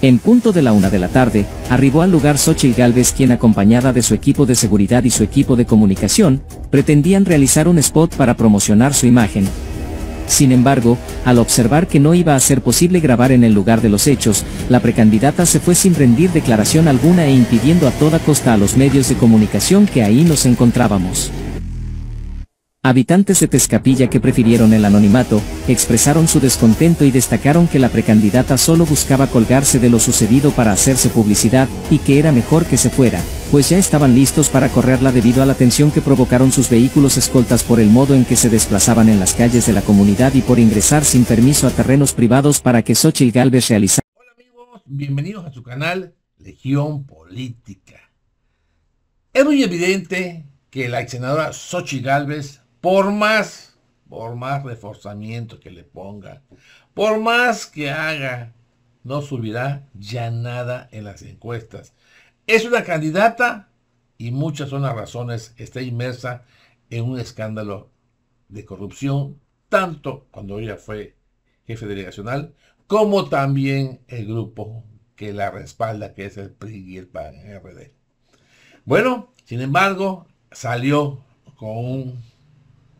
En punto de la una de la tarde, arribó al lugar Sochi Galvez quien acompañada de su equipo de seguridad y su equipo de comunicación, pretendían realizar un spot para promocionar su imagen. Sin embargo, al observar que no iba a ser posible grabar en el lugar de los hechos, la precandidata se fue sin rendir declaración alguna e impidiendo a toda costa a los medios de comunicación que ahí nos encontrábamos. Habitantes de Pescapilla que prefirieron el anonimato, expresaron su descontento y destacaron que la precandidata solo buscaba colgarse de lo sucedido para hacerse publicidad, y que era mejor que se fuera, pues ya estaban listos para correrla debido a la tensión que provocaron sus vehículos escoltas por el modo en que se desplazaban en las calles de la comunidad y por ingresar sin permiso a terrenos privados para que Xochitl Galvez realizara. Hola amigos, bienvenidos a su canal Legión Política. Es muy evidente que la ex por más, por más reforzamiento que le ponga, por más que haga, no subirá ya nada en las encuestas. Es una candidata y muchas son las razones, está inmersa en un escándalo de corrupción, tanto cuando ella fue jefe delegacional, como también el grupo que la respalda, que es el PRI y el PAN-RD. Bueno, sin embargo, salió con un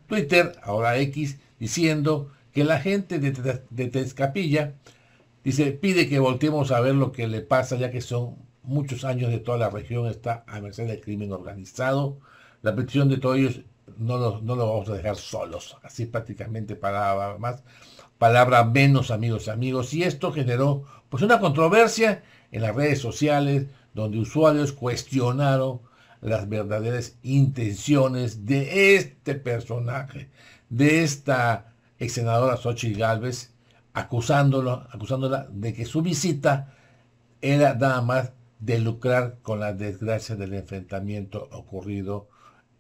Twitter, ahora X, diciendo que la gente de, Tescapilla dice, pide que volteemos a ver lo que le pasa, ya que son muchos años de toda la región está a merced del crimen organizado. La petición de todos ellos no los, no vamos a dejar solos. Así prácticamente palabra más, palabra menos, amigos, amigos. Y esto generó pues una controversia en las redes sociales, donde usuarios cuestionaron las verdaderas intenciones de este personaje, de esta ex senadora Xochitl Galvez, acusándolo, acusándola de que su visita era nada más de lucrar con la desgracia del enfrentamiento ocurrido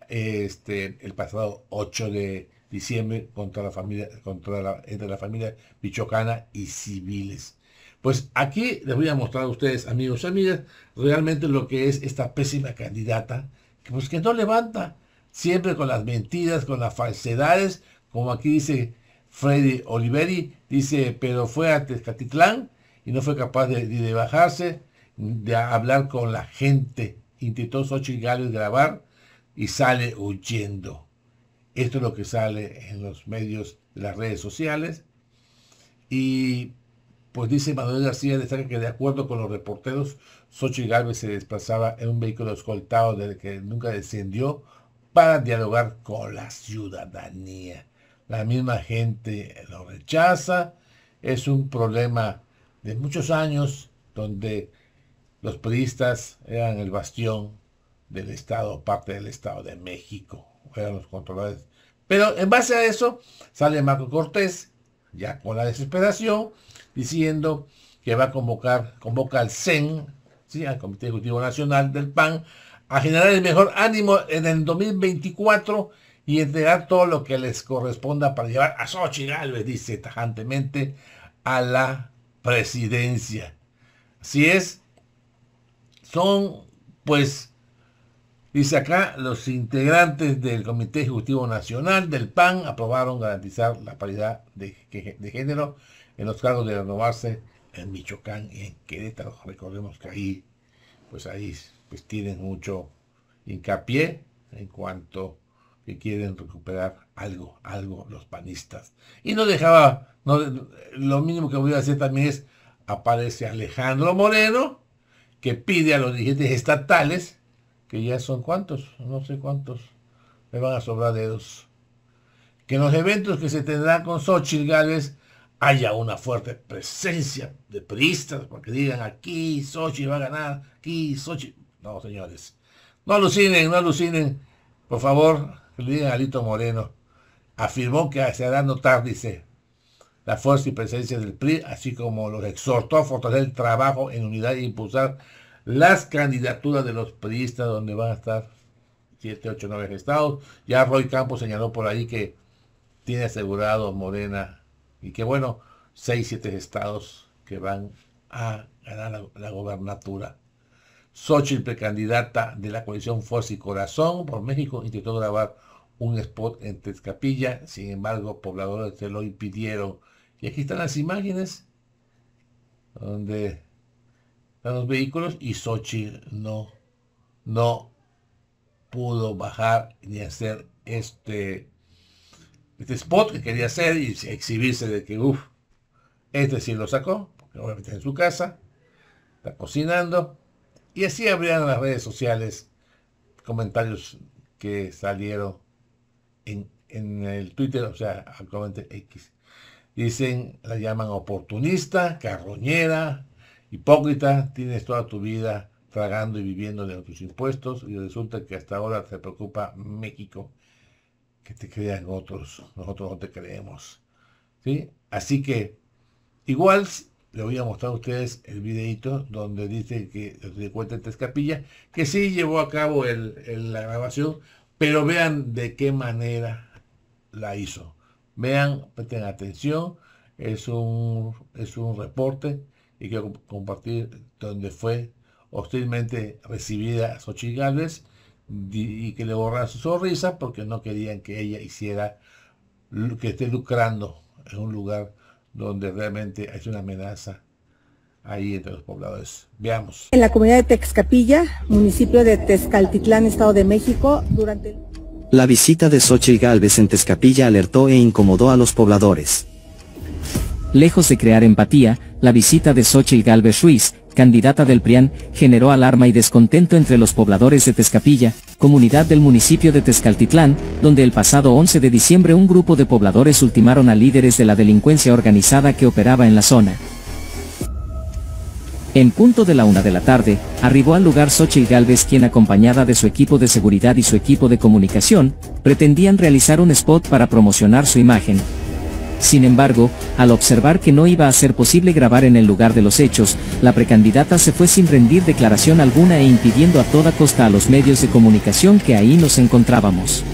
este, el pasado 8 de diciembre contra la familia, contra entre la familia Pichocana y civiles. Pues aquí les voy a mostrar a ustedes, amigos y amigas, realmente lo que es esta pésima candidata, que pues que no levanta, siempre con las mentiras, con las falsedades, como aquí dice Freddy Oliveri, dice, pero fue a Tezcatitlán y no fue capaz de, de bajarse, de hablar con la gente, intentó Xochitl Gales grabar y sale huyendo. Esto es lo que sale en los medios de las redes sociales. Y pues dice Manuel García destaca que de acuerdo con los reporteros, sochi Galvez se desplazaba en un vehículo escoltado del que nunca descendió para dialogar con la ciudadanía. La misma gente lo rechaza. Es un problema de muchos años donde los periodistas eran el bastión del Estado, parte del Estado de México, eran los controladores. Pero en base a eso sale Marco Cortés ya con la desesperación, diciendo que va a convocar, convoca al CEN, al Comité Ejecutivo Nacional del PAN, a generar el mejor ánimo en el 2024 y entregar todo lo que les corresponda para llevar a Sochi dice tajantemente, a la presidencia. Así es, son pues Dice acá, los integrantes del Comité Ejecutivo Nacional del PAN aprobaron garantizar la paridad de, género en los cargos de renovarse en Michoacán y en Querétaro. Recordemos que ahí, pues ahí pues tienen mucho hincapié en cuanto que quieren recuperar algo, algo los panistas. Y no dejaba, lo mínimo que voy a hacer también es, aparece Alejandro Moreno, que pide a los dirigentes estatales que ya son cuántos, no sé cuántos, me van a sobrar dedos. Que en los eventos que se tendrán con Xochitl Gales haya una fuerte presencia de periodistas porque digan aquí Xochitl va a ganar, aquí Xochitl. No, señores, no alucinen, no alucinen. Por favor, le digan Moreno. Afirmó que se hará notar, dice, la fuerza y presencia del PRI, así como los exhortó a fortalecer el trabajo en unidad e impulsar las candidaturas de los periodistas donde van a estar 7, 8, 9 estados. Ya Roy Campos señaló por ahí que tiene asegurado Morena y que bueno, 6, 7 estados que van a ganar la, gobernatura. Sochi precandidata de la coalición Fuerza y Corazón por México, intentó grabar un spot en Tezcapilla, sin embargo, pobladores se lo impidieron. Y aquí están las imágenes donde a los vehículos y Sochi no, no pudo bajar ni hacer este, este spot que quería hacer y exhibirse de que, uff, este sí lo sacó, porque obviamente en su casa, está cocinando, y así abrieron las redes sociales comentarios que salieron en, en el Twitter, o sea, actualmente X. Dicen, la llaman oportunista, carroñera, Hipócrita, tienes toda tu vida tragando y viviendo de tus impuestos y resulta que hasta ahora te preocupa México, que te crean otros, nosotros no te creemos. ¿sí? Así que igual le voy a mostrar a ustedes el videito donde dice que de cuenta Tres Capillas que sí llevó a cabo el, la grabación, pero vean de qué manera la hizo. Vean, presten atención, es un, es un reporte y que compartir donde fue hostilmente recibida a Xochitl y que le borra su sonrisa porque no querían que ella hiciera que esté lucrando en un lugar donde realmente hay una amenaza ahí entre los pobladores. Veamos. En la comunidad de Texcapilla, municipio de Tezcaltitlán, Estado de México, durante... La visita de Xochitl Galvez en Texcapilla alertó e incomodó a los pobladores. Lejos de crear empatía, la visita de Xochitl Galvez Ruiz, candidata del PRIAN, generó alarma y descontento entre los pobladores de Tezcapilla, comunidad del municipio de Tezcaltitlán, donde el pasado 11 de diciembre un grupo de pobladores ultimaron a líderes de la delincuencia organizada que operaba en la zona. En punto de la una de la tarde, arribó al lugar Xochitl Galvez quien acompañada de su equipo de seguridad y su equipo de comunicación, pretendían realizar un spot para promocionar su imagen, sin embargo, al observar que no iba a ser posible grabar en el lugar de los hechos, la precandidata se fue sin rendir declaración alguna e impidiendo a toda costa a los medios de comunicación que ahí nos encontrábamos.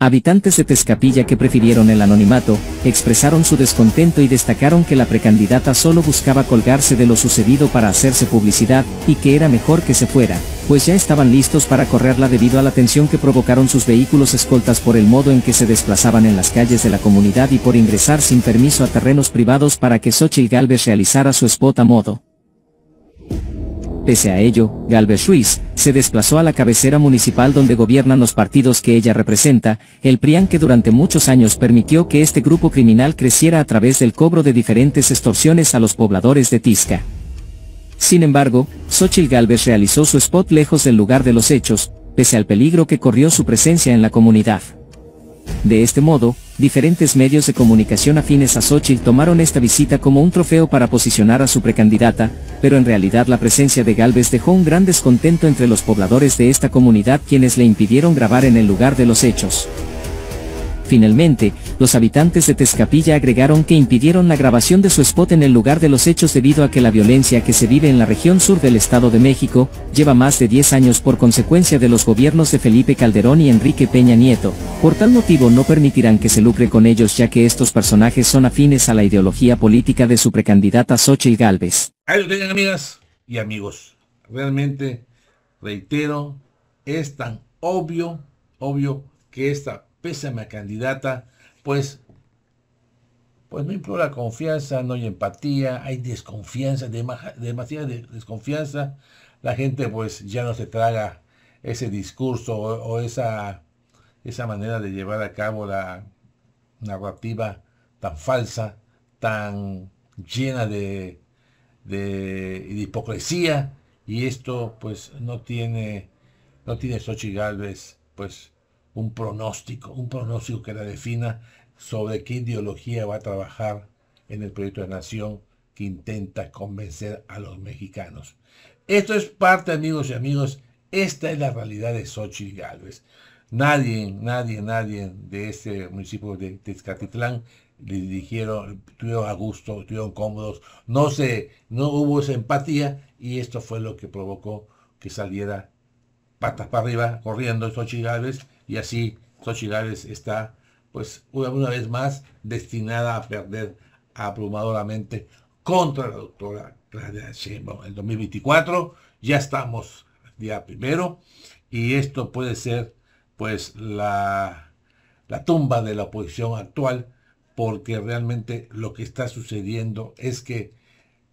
Habitantes de Tezcapilla que prefirieron el anonimato, expresaron su descontento y destacaron que la precandidata solo buscaba colgarse de lo sucedido para hacerse publicidad, y que era mejor que se fuera, pues ya estaban listos para correrla debido a la tensión que provocaron sus vehículos escoltas por el modo en que se desplazaban en las calles de la comunidad y por ingresar sin permiso a terrenos privados para que y Galvez realizara su spot a modo. Pese a ello, Galvez Ruiz, se desplazó a la cabecera municipal donde gobiernan los partidos que ella representa, el PRIAN que durante muchos años permitió que este grupo criminal creciera a través del cobro de diferentes extorsiones a los pobladores de Tisca. Sin embargo, Xochitl Galvez realizó su spot lejos del lugar de los hechos, pese al peligro que corrió su presencia en la comunidad. De este modo, diferentes medios de comunicación afines a Xochitl tomaron esta visita como un trofeo para posicionar a su precandidata, pero en realidad la presencia de Galvez dejó un gran descontento entre los pobladores de esta comunidad quienes le impidieron grabar en el lugar de los hechos. Finalmente, los habitantes de Tezcapilla agregaron que impidieron la grabación de su spot en el lugar de los hechos debido a que la violencia que se vive en la región sur del Estado de México, lleva más de 10 años por consecuencia de los gobiernos de Felipe Calderón y Enrique Peña Nieto, por tal motivo no permitirán que se lucre con ellos ya que estos personajes son afines a la ideología política de su precandidata Xochitl Galvez. Ahí lo amigas y amigos, realmente reitero, es tan obvio, obvio que esta pésima candidata pues, pues no implora confianza, no hay empatía, hay desconfianza, demasiada desconfianza. La gente pues ya no se traga ese discurso o, esa, esa manera de llevar a cabo la narrativa tan falsa, tan llena de, hipocresía. Y esto pues no tiene, no tiene Xochitl Galvez pues un pronóstico, un pronóstico que la defina sobre qué ideología va a trabajar en el proyecto de nación que intenta convencer a los mexicanos. Esto es parte, amigos y amigos, esta es la realidad de Xochitl Gálvez Nadie, nadie, nadie de este municipio de Tezcatitlán le dirigieron, tuvieron a gusto, estuvieron cómodos, no, no hubo esa empatía y esto fue lo que provocó que saliera patas para arriba corriendo Xochitl y así Xochitl está, pues, una, vez más destinada a perder abrumadoramente contra la doctora Claudia Sheinbaum. En 2024 ya estamos día primero y esto puede ser, pues, la, la tumba de la oposición actual porque realmente lo que está sucediendo es que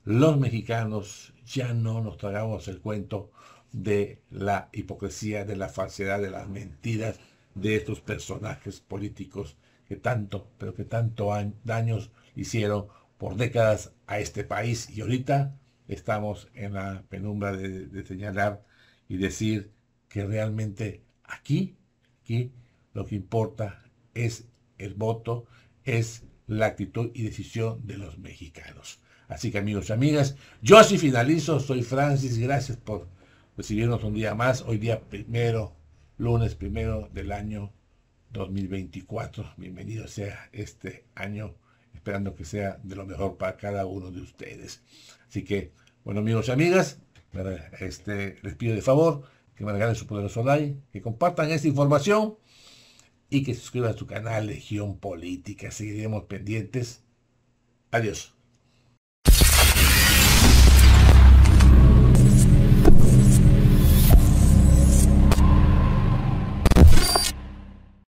los mexicanos ya no nos tragamos el cuento de la hipocresía, de la falsedad, de las mentiras de estos personajes políticos que tanto, pero que tanto daños hicieron por décadas a este país y ahorita estamos en la penumbra de, señalar y decir que realmente aquí, aquí lo que importa es el voto, es la actitud y decisión de los mexicanos. Así que amigos y amigas, yo así finalizo, soy Francis, gracias por recibirnos pues, un día más, hoy día primero, lunes primero del año 2024. Bienvenido sea este año, esperando que sea de lo mejor para cada uno de ustedes. Así que, bueno amigos y amigas, este, les pido de favor que me regalen su poderoso like, que compartan esta información y que suscriban a su canal Legión Política. Seguiremos pendientes. Adiós.